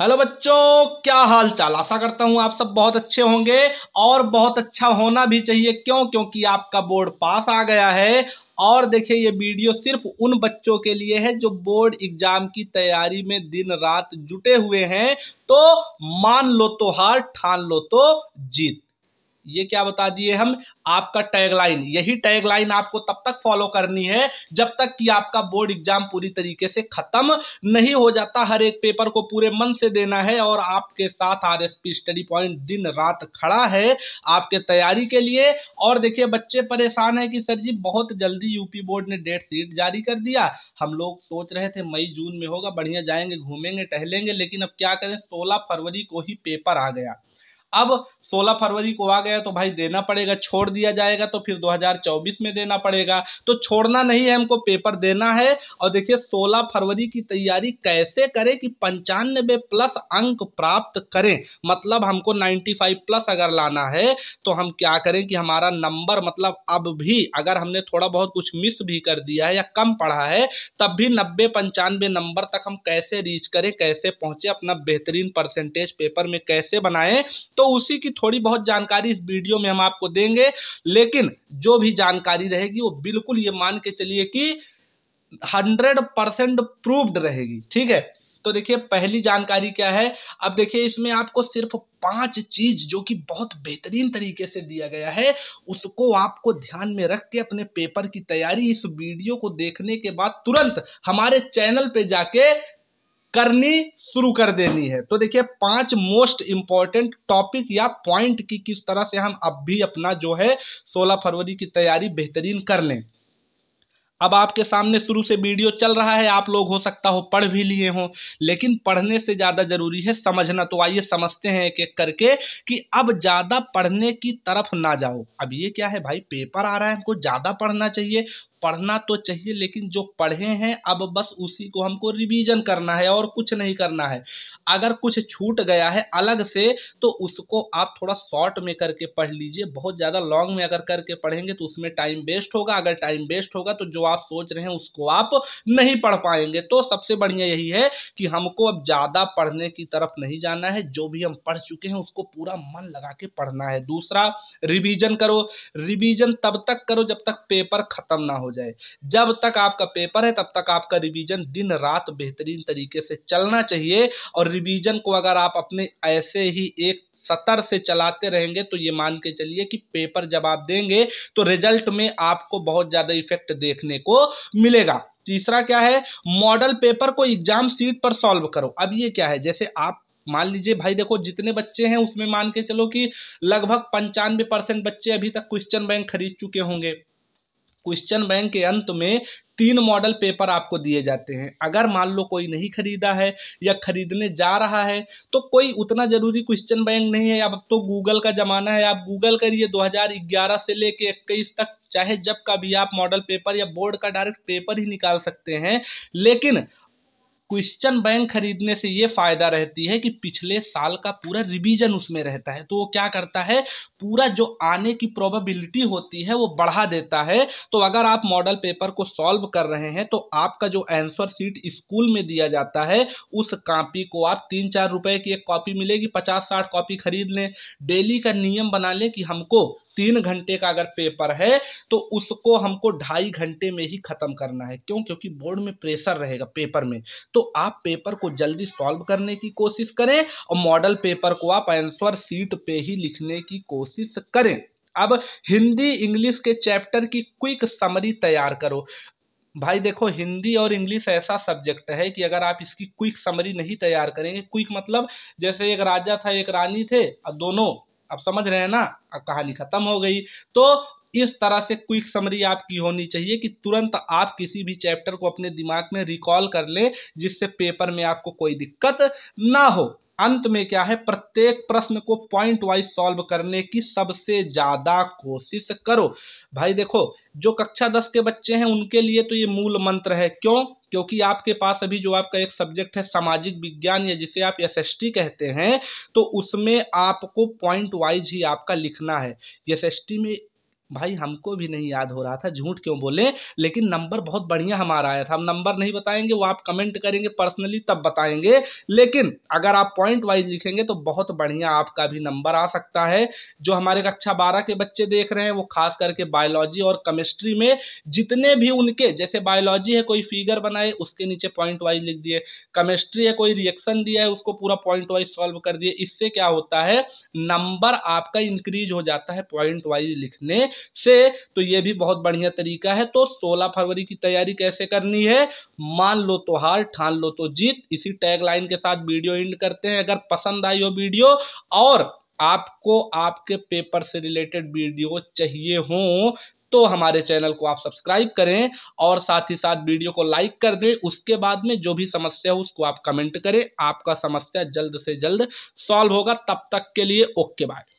hello बच्चों क्या हाल चाल आशा करता हूँ आप सब बहुत अच्छे होंगे और बहुत अच्छा होना भी चाहिए क्यों क्योंकि आपका बोर्ड पास आ गया है और देखिए ये वीडियो सिर्फ उन बच्चों के लिए है जो बोर्ड एग्जाम की तैयारी में दिन रात जुटे हुए हैं तो मान लो तो हार ठान लो तो जीत ये क्या बता दिए हम आपका टैगलाइन यही टैगलाइन आपको तब तक फॉलो करनी है जब तक कि आपका बोर्ड एग्जाम पूरी तरीके से खत्म नहीं हो जाता हर एक पेपर को पूरे मन से देना है और आपके साथ R S P study point दिन रात खड़ा है आपके तैयारी के लिए और देखिए बच्चे परेशान है कि सर जी बहुत जल्दी यूपी बोर्ड ने डेट शीट जारी कर दिया हम लोग सोच रहे थे मई जून में होगा बढ़िया जाएंगे घूमेंगे टहलेंगे लेकिन अब क्या करें सोलह फरवरी को ही पेपर आ गया अब 16 फरवरी को आ गया तो भाई देना पड़ेगा छोड़ दिया जाएगा तो फिर 2024 में देना पड़ेगा तो छोड़ना नहीं है हमको पेपर देना है और देखिए 16 फरवरी की तैयारी कैसे करें कि पंचानबे प्लस अंक प्राप्त करें मतलब हमको 95 प्लस अगर लाना है तो हम क्या करें कि हमारा नंबर मतलब अब भी अगर हमने थोड़ा बहुत कुछ मिस भी कर दिया है या कम पढ़ा है तब भी नब्बे पंचानवे नंबर तक हम कैसे रीच करें कैसे पहुंचे अपना बेहतरीन परसेंटेज पेपर में कैसे बनाएं तो तो उसी की थोड़ी बहुत जानकारी इस वीडियो में हम आपको देंगे लेकिन जो भी जानकारी रहेगी वो बिल्कुल ये मान के चलिए कि हंड्रेड परसेंट प्रूव्ड रहेगी ठीक है तो देखिए पहली जानकारी क्या है अब देखिए इसमें आपको सिर्फ पांच चीज जो कि बहुत बेहतरीन तरीके से दिया गया है उसको आपको ध्यान में रख के अपने पेपर की तैयारी इस वीडियो को देखने के बाद तुरंत हमारे चैनल पे जाके करनी शुरू कर देनी है तो देखिए पांच मोस्ट इंपॉर्टेंट टॉपिक या पॉइंट की किस तरह से हम अब भी अपना जो है 16 फरवरी की तैयारी बेहतरीन कर लें अब आपके सामने शुरू से वीडियो चल रहा है आप लोग हो सकता हो पढ़ भी लिए हो लेकिन पढ़ने से ज़्यादा जरूरी है समझना तो आइए समझते हैं एक एक करके कि अब ज़्यादा पढ़ने की तरफ ना जाओ अब ये क्या है भाई पेपर आ रहा है हमको ज़्यादा पढ़ना चाहिए पढ़ना तो चाहिए लेकिन जो पढ़े हैं अब बस उसी को हमको रिवीजन करना है और कुछ नहीं करना है अगर कुछ छूट गया है अलग से तो उसको आप थोड़ा शॉर्ट में करके पढ़ लीजिए बहुत ज़्यादा लॉन्ग में अगर करके पढ़ेंगे तो उसमें टाइम वेस्ट होगा अगर टाइम वेस्ट होगा तो जो आप सोच रहे हैं उसको आप नहीं पढ़ पाएंगे तो सबसे बढ़िया यही है कि हमको अब ज़्यादा पढ़ने की तरफ नहीं जाना है जो भी हम पढ़ चुके हैं उसको पूरा मन लगा के पढ़ना है दूसरा रिविज़न करो रिविज़न तब तक करो जब तक पेपर खत्म ना हो जाए जब तक आपका पेपर है तब तक आपका रिवीजन दिन रात बेहतरीन तरीके से चलना चाहिए और रिवीजन को अगर आप अपने ऐसे ही एक सतर से चलाते रहेंगे तो ये मान के चलिए कि पेपर जब आप देंगे तो रिजल्ट में आपको बहुत ज़्यादा इफेक्ट देखने को मिलेगा तीसरा क्या है मॉडल पेपर को एग्जाम सीट पर सॉल्व करो अब ये क्या है जैसे आप मान लीजिए भाई देखो जितने बच्चे हैं उसमें मान के चलो कि लगभग पंचानवे परसेंट बच्चे अभी तक क्वेश्चन बैंक खरीद चुके होंगे क्वेश्चन बैंक के अंत में तीन मॉडल पेपर आपको दिए जाते हैं अगर मान लो कोई नहीं खरीदा है या खरीदने जा रहा है तो कोई उतना ज़रूरी क्वेश्चन बैंक नहीं है अब तो गूगल का ज़माना है आप गूगल करिए 2011 से लेके इक्कीस तक चाहे जब का भी आप मॉडल पेपर या बोर्ड का डायरेक्ट पेपर ही निकाल सकते हैं लेकिन क्वेश्चन बैंक खरीदने से ये फ़ायदा रहती है कि पिछले साल का पूरा रिवीजन उसमें रहता है तो वो क्या करता है पूरा जो आने की प्रोबेबिलिटी होती है वो बढ़ा देता है तो अगर आप मॉडल पेपर को सॉल्व कर रहे हैं तो आपका जो आंसर सीट स्कूल में दिया जाता है उस कापी को आप तीन चार रुपए की एक कॉपी मिलेगी पचास साठ कॉपी खरीद लें डेली का नियम बना लें कि हमको तीन घंटे का अगर पेपर है तो उसको हमको ढाई घंटे में ही ख़त्म करना है क्यों क्योंकि बोर्ड में प्रेशर रहेगा पेपर में तो आप पेपर को जल्दी सॉल्व करने की कोशिश करें और मॉडल पेपर को आप आंसर सीट पे ही लिखने की कोशिश करें अब हिंदी इंग्लिश के चैप्टर की क्विक समरी तैयार करो भाई देखो हिंदी और इंग्लिश ऐसा सब्जेक्ट है कि अगर आप इसकी क्विक समरी नहीं तैयार करेंगे क्विक मतलब जैसे एक राजा था एक रानी थे और दोनों अब समझ रहे हैं ना अब कहानी खत्म हो गई तो इस तरह से क्विक समरी आपकी होनी चाहिए कि तुरंत आप किसी भी चैप्टर को अपने दिमाग में रिकॉल कर लें जिससे पेपर में आपको कोई दिक्कत ना हो अंत में क्या है प्रत्येक प्रश्न को पॉइंट वाइज सॉल्व करने की सबसे ज़्यादा कोशिश करो भाई देखो जो कक्षा दस के बच्चे हैं उनके लिए तो ये मूल मंत्र है क्यों क्योंकि आपके पास अभी जो आपका एक सब्जेक्ट है सामाजिक विज्ञान या जिसे आप एस कहते हैं तो उसमें आपको पॉइंट वाइज ही आपका लिखना है एस में भाई हमको भी नहीं याद हो रहा था झूठ क्यों बोले लेकिन नंबर बहुत बढ़िया हमारा आया था हम नंबर नहीं बताएंगे वो आप कमेंट करेंगे पर्सनली तब बताएंगे लेकिन अगर आप पॉइंट वाइज लिखेंगे तो बहुत बढ़िया आपका भी नंबर आ सकता है जो हमारे कक्षा बारह के बच्चे देख रहे हैं वो खास करके बायोलॉजी और केमिस्ट्री में जितने भी उनके जैसे बायोलॉजी है कोई फिगर बनाए उसके नीचे पॉइंट वाइज लिख दिए केमिस्ट्री है कोई रिएक्शन दिया है उसको पूरा पॉइंट वाइज सॉल्व कर दिए इससे क्या होता है नंबर आपका इंक्रीज हो जाता है पॉइंट वाइज लिखने से तो ये भी बहुत बढ़िया तरीका है तो 16 फरवरी की तैयारी कैसे करनी है मान लो तो हार ठान लो तो जीत इसी टैगलाइन के साथ वीडियो एंड करते हैं अगर पसंद आई हो वीडियो और आपको आपके पेपर से रिलेटेड वीडियो चाहिए हो तो हमारे चैनल को आप सब्सक्राइब करें और साथ ही साथ वीडियो को लाइक कर दें उसके बाद में जो भी समस्या हो उसको आप कमेंट करें आपका समस्या जल्द से जल्द सॉल्व होगा तब तक के लिए ओके बाय